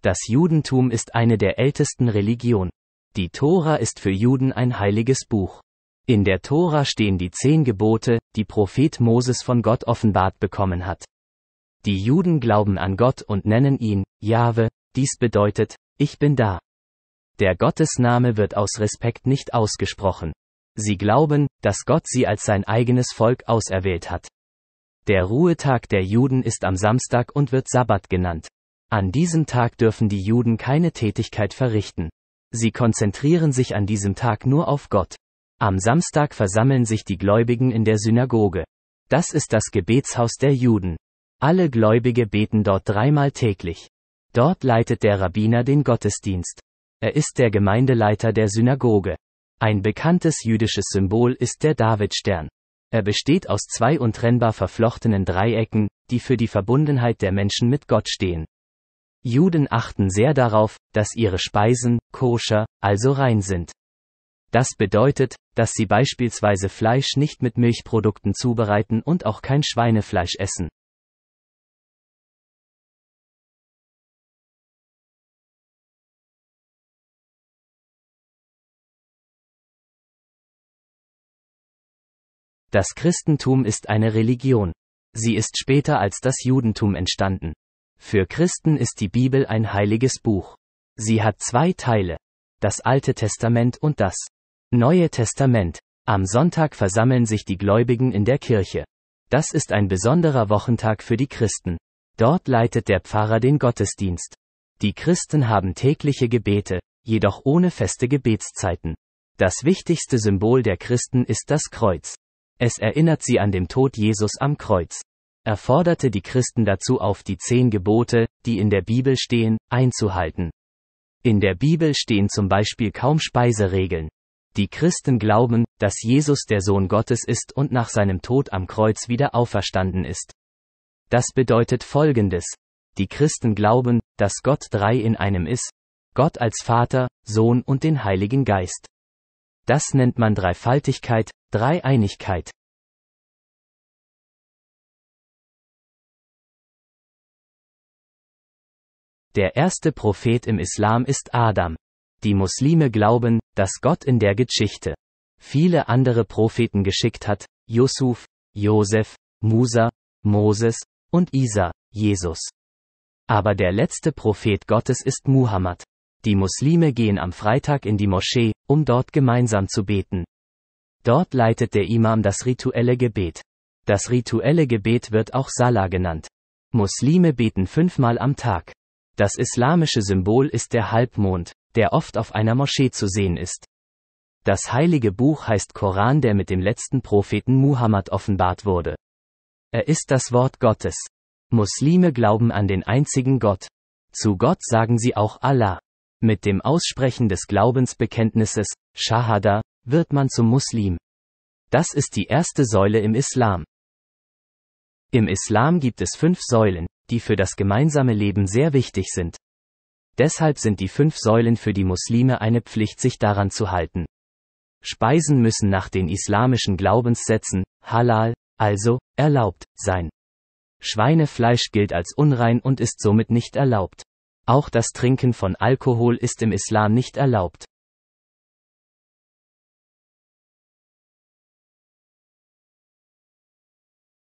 Das Judentum ist eine der ältesten Religionen. Die Tora ist für Juden ein heiliges Buch. In der Tora stehen die zehn Gebote, die Prophet Moses von Gott offenbart bekommen hat. Die Juden glauben an Gott und nennen ihn, Jahwe, dies bedeutet, ich bin da. Der Gottesname wird aus Respekt nicht ausgesprochen. Sie glauben, dass Gott sie als sein eigenes Volk auserwählt hat. Der Ruhetag der Juden ist am Samstag und wird Sabbat genannt. An diesem Tag dürfen die Juden keine Tätigkeit verrichten. Sie konzentrieren sich an diesem Tag nur auf Gott. Am Samstag versammeln sich die Gläubigen in der Synagoge. Das ist das Gebetshaus der Juden. Alle Gläubige beten dort dreimal täglich. Dort leitet der Rabbiner den Gottesdienst. Er ist der Gemeindeleiter der Synagoge. Ein bekanntes jüdisches Symbol ist der Davidstern. Er besteht aus zwei untrennbar verflochtenen Dreiecken, die für die Verbundenheit der Menschen mit Gott stehen. Juden achten sehr darauf, dass ihre Speisen koscher, also rein sind. Das bedeutet, dass sie beispielsweise Fleisch nicht mit Milchprodukten zubereiten und auch kein Schweinefleisch essen. Das Christentum ist eine Religion. Sie ist später als das Judentum entstanden. Für Christen ist die Bibel ein heiliges Buch. Sie hat zwei Teile. Das Alte Testament und das Neue Testament. Am Sonntag versammeln sich die Gläubigen in der Kirche. Das ist ein besonderer Wochentag für die Christen. Dort leitet der Pfarrer den Gottesdienst. Die Christen haben tägliche Gebete, jedoch ohne feste Gebetszeiten. Das wichtigste Symbol der Christen ist das Kreuz. Es erinnert sie an den Tod Jesus am Kreuz. Er forderte die Christen dazu auf, die zehn Gebote, die in der Bibel stehen, einzuhalten. In der Bibel stehen zum Beispiel kaum Speiseregeln. Die Christen glauben, dass Jesus der Sohn Gottes ist und nach seinem Tod am Kreuz wieder auferstanden ist. Das bedeutet Folgendes. Die Christen glauben, dass Gott drei in einem ist, Gott als Vater, Sohn und den Heiligen Geist. Das nennt man Dreifaltigkeit, Dreieinigkeit. Der erste Prophet im Islam ist Adam. Die Muslime glauben, dass Gott in der Geschichte viele andere Propheten geschickt hat, Yusuf, Josef, Musa, Moses und Isa, Jesus. Aber der letzte Prophet Gottes ist Muhammad. Die Muslime gehen am Freitag in die Moschee, um dort gemeinsam zu beten. Dort leitet der Imam das rituelle Gebet. Das rituelle Gebet wird auch Salah genannt. Muslime beten fünfmal am Tag. Das islamische Symbol ist der Halbmond, der oft auf einer Moschee zu sehen ist. Das heilige Buch heißt Koran, der mit dem letzten Propheten Muhammad offenbart wurde. Er ist das Wort Gottes. Muslime glauben an den einzigen Gott. Zu Gott sagen sie auch Allah. Mit dem Aussprechen des Glaubensbekenntnisses, Shahada, wird man zum Muslim. Das ist die erste Säule im Islam. Im Islam gibt es fünf Säulen, die für das gemeinsame Leben sehr wichtig sind. Deshalb sind die fünf Säulen für die Muslime eine Pflicht, sich daran zu halten. Speisen müssen nach den islamischen Glaubenssätzen, halal, also, erlaubt, sein. Schweinefleisch gilt als unrein und ist somit nicht erlaubt. Auch das Trinken von Alkohol ist im Islam nicht erlaubt.